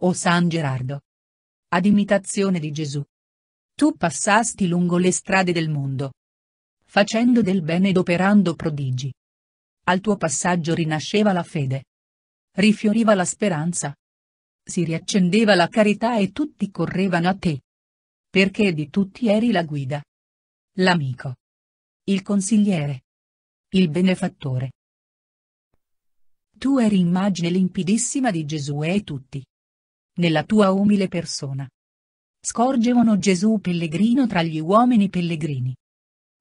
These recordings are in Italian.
O San Gerardo! Ad imitazione di Gesù. Tu passasti lungo le strade del mondo. Facendo del bene ed operando prodigi. Al tuo passaggio rinasceva la fede. Rifioriva la speranza. Si riaccendeva la carità e tutti correvano a te. Perché di tutti eri la guida. L'amico. Il consigliere. Il benefattore. Tu eri immagine limpidissima di Gesù e tutti nella tua umile persona. Scorgevano Gesù pellegrino tra gli uomini pellegrini.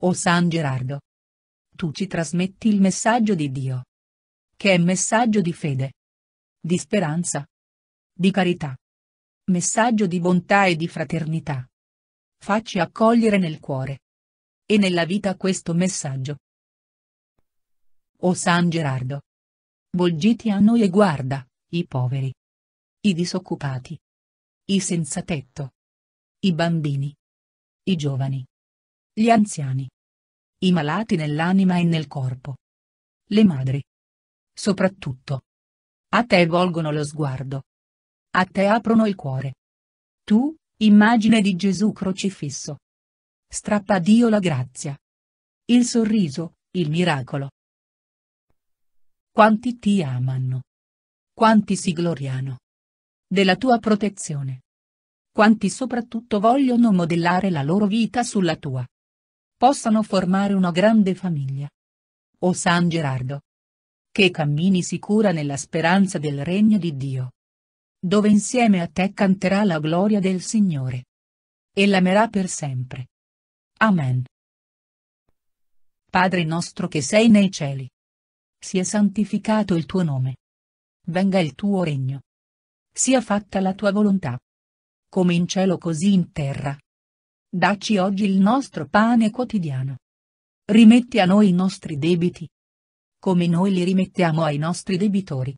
O San Gerardo! Tu ci trasmetti il messaggio di Dio. Che è messaggio di fede. Di speranza. Di carità. Messaggio di bontà e di fraternità. Facci accogliere nel cuore. E nella vita questo messaggio. O San Gerardo! Volgiti a noi e guarda, i poveri i disoccupati, i senza tetto, i bambini, i giovani, gli anziani, i malati nell'anima e nel corpo, le madri. Soprattutto. A te volgono lo sguardo. A te aprono il cuore. Tu, immagine di Gesù crocifisso. Strappa a Dio la grazia. Il sorriso, il miracolo. Quanti ti amano. Quanti si gloriano della tua protezione. Quanti soprattutto vogliono modellare la loro vita sulla tua. Possano formare una grande famiglia. O San Gerardo. Che cammini sicura nella speranza del regno di Dio. Dove insieme a te canterà la gloria del Signore. E l'amerà per sempre. Amen. Padre nostro che sei nei cieli. Sia santificato il tuo nome. Venga il tuo regno. Sia fatta la tua volontà. Come in cielo così in terra. Dacci oggi il nostro pane quotidiano. Rimetti a noi i nostri debiti. Come noi li rimettiamo ai nostri debitori.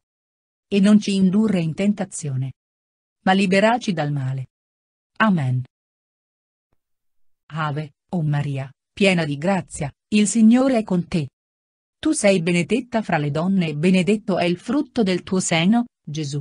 E non ci indurre in tentazione. Ma liberaci dal male. Amen. Ave, o oh Maria, piena di grazia, il Signore è con te. Tu sei benedetta fra le donne e benedetto è il frutto del tuo seno, Gesù.